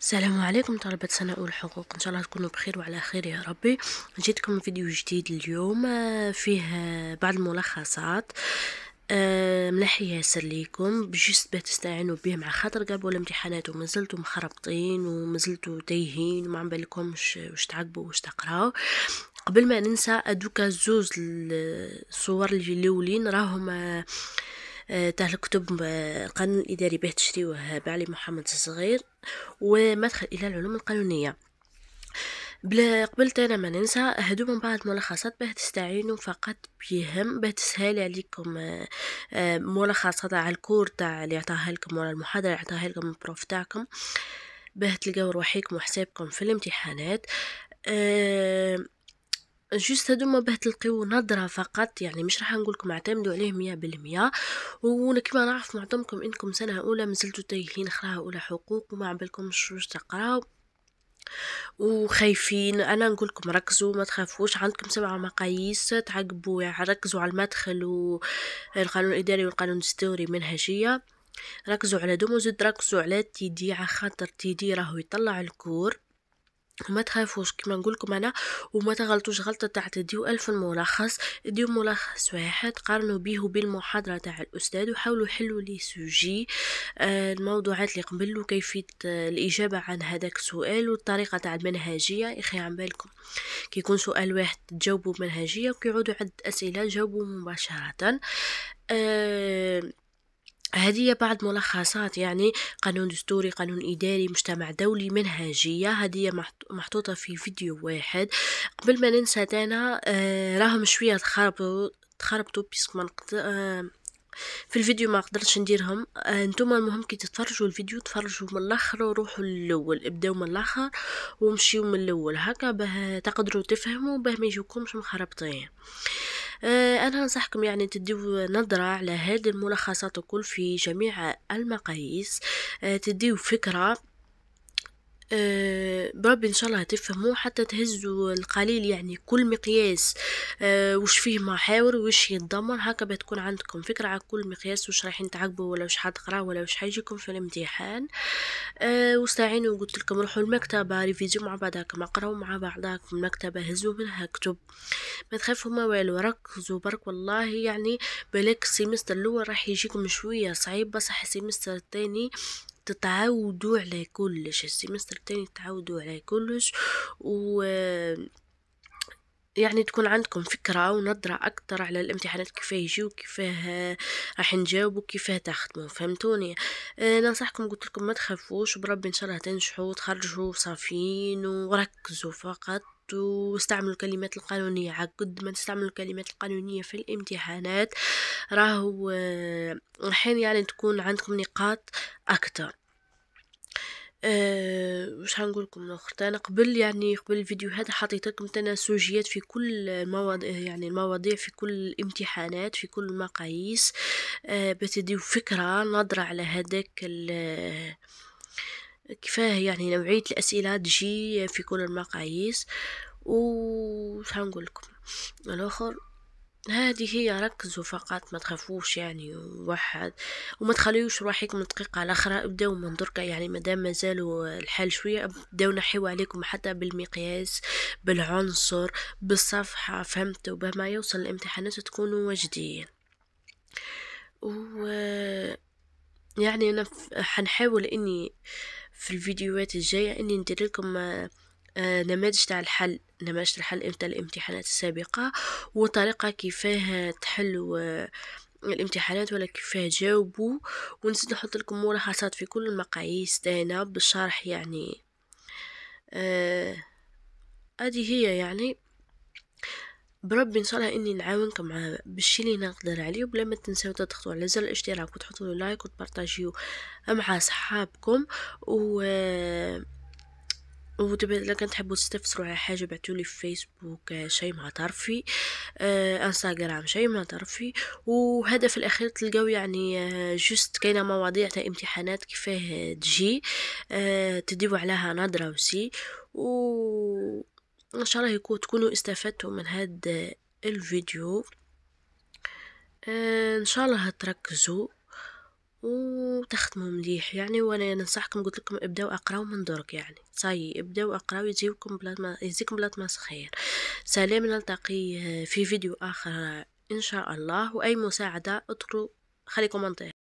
السلام عليكم طلبة سنة أول حقوق إن شاء الله تكونوا بخير وعلى خير يا ربي جيتكم فيديو جديد اليوم آه، فيه آه، بعض الملخصات آه، ملاح ياسر ليكم بجست باه تستعينوا به مع خاطر قبل الامتحانات ومازلتوا مخربطين ومازلتوا تايهين وما عم بالكمش واش تعقبوا واش تقراو قبل ما ننسى ادوكا زوز الصور اللي الاولين راهم آه، تاع الكتب القانون آه، الاداري به تشريوه بعلي محمد الصغير ومدخل إلى العلوم القانونية بلا قبلت انا ما ننسى هادو من بعض ملخصات باه تستعينوا فقط بهم باه تسهل عليكم آه، ملخصات على الكور تاع اللي عطاها لكم ولا المحاضره اللي عطاها لكم البروف تاعكم باه تلقاو روحيكم وحسابكم في الامتحانات أه جوست هادوما باه تلقيو نظره فقط يعني مش راح نقولكم اعتمدوا عليه مية بالمية وكما نعرف معظمكم انكم سنه اولى مازلتوا تايهين خراها اولى حقوق وما عبالكمش واش تقراو وخايفين انا نقول لكم ركزوا ما تخافوش عندكم سبعة مقاييس تعقبوا يعني ركزوا على المدخل والقانون الاداري والقانون الدستوري منهجيه ركزوا على دوم وزد ركزوا على التيدي على خاطر التيدي راهو يطلع الكور وما تخافوش كما نقولكم انا وما تغلطوش غلطه تاع تديو الف ملخص ديو ملخص واحد قارنوا به بالمحاضره تاع الاستاذ وحاولوا حلوا لي سوجي آه، الموضوعات اللي قبل وكيفيه آه، الاجابه عن هذاك السؤال والطريقه تاع المنهجيه يا اخي عم بالكم كي يكون سؤال واحد تجاوبوا منهجيه وكيعودوا عد اسئله جاوبوا مباشره أه هذه بعض ملخصات يعني قانون دستوري قانون إداري مجتمع دولي منهجية هذه محطوطة في فيديو واحد قبل ما ننسى تانا آه راهم شوية تخربوا تخربطوا بيسك ما آه، في الفيديو ما قدرتش نديرهم انتم آه، المهم كي تتفرجوا الفيديو تفرجوا من الاخر وروحوا للاول ابداو من الاخر ومشيو من الاول هكا باه تقدروا تفهموا باه ما يجوكمش مخربطين آه، أنا أنصحكم يعني تديو نظرة على هذه الملخصات الكل في جميع المقاييس آه، تديو فكرة آه، بربي ان شاء الله تفهموه حتى تهزوا القليل يعني كل مقياس آه، وش فيه محاور وش يتضمن هكا بتكون عندكم فكرة على كل مقياس وش رايحين تعقبوا ولا وش حتقراو ولا وش حيجيكم في الامتحان آه، واستعينوا قلت لكم روحوا المكتبة ريفيزيو مع بعضكم اقراوا مع بعضكم المكتبة هزوا منها كتب ما تخافوا ما والو ركزوا برك والله يعني بالك السيمستر الاول راح يجيكم شوية صعيب بصح السيمستر الثاني تتعودوا على كلش السيمستر الثاني تعودوا على كلش و يعني تكون عندكم فكرة ونظرة أكثر على الامتحانات كيفاه يجيو كيفاه راح نجاوب كيفاه تخدموا فهمتوني آه، ننصحكم قلت لكم ما تخافوش بربي إن شاء الله تنجحوا وتخرجوا صافيين وركزوا فقط تستعمل الكلمات القانونية عقد ما تستعملوا الكلمات القانونية في الامتحانات راهو الحين آه، يعني تكون عندكم نقاط أكثر أه وش هنقول لكم الاخر انا قبل يعني قبل الفيديو هذا حطيت لكم انا سوجيات في كل المواضيع آه، يعني المواضيع في كل الامتحانات في كل المقاييس أه بتديو فكره نظره على هذاك كفايه يعني نوعية الأسئلة تجي في كل المقاييس وش هنقول لكم الآخر هذه هي ركزوا فقط ما تخافوش يعني واحد وما تخليوش روحكم دقيقة على أخرى ابداو من دركا يعني مادام مازالوا الحال شوية ابداو نحيو عليكم حتى بالمقياس بالعنصر بالصفحة فهمتوا بما يوصل الامتحانات تكونوا وجدين و يعني انا حنحاول اني في الفيديوهات الجاية اني ندير لكم آه، آه، نماذج تاع الحل نماذج الحل امتى الامتحانات السابقة وطريقة كيفاه تحلوا آه، الامتحانات ولا كيفاه جاوبوا ونزيد نحط لكم ملاحظات في كل المقاييس تاعنا بالشرح يعني آه هي يعني بربي ان شاء الله اني نعاونكم مع بالشي اللي نقدر عليه وبلا ما تنساو تضغطوا على زر الاشتراك وتحطوا له لايك وتبارطاجيو مع صحابكم و ودابا الا تحبوا تستفسروا على حاجه بعثوا لي في فيسبوك شيء مع طرفي آه انستغرام شيء مع طرفي وهدف الاخير تلقاو يعني آه، جوست كاينه مواضيع تاع امتحانات كيفاه تجي آه تديو عليها نظره وسي و ان شاء الله يكون تكونوا استفدتوا من هذا الفيديو ان شاء الله تركزوا وتخدموا مليح يعني وانا ننصحكم قلت لكم ابداو اقراو من درك يعني صاي ابداو اقراو يجيكم بلاد ما يجيكم بلاد ما خير سلام نلتقي آه، في فيديو اخر ان شاء الله واي مساعده اذكروا خلي كومنتير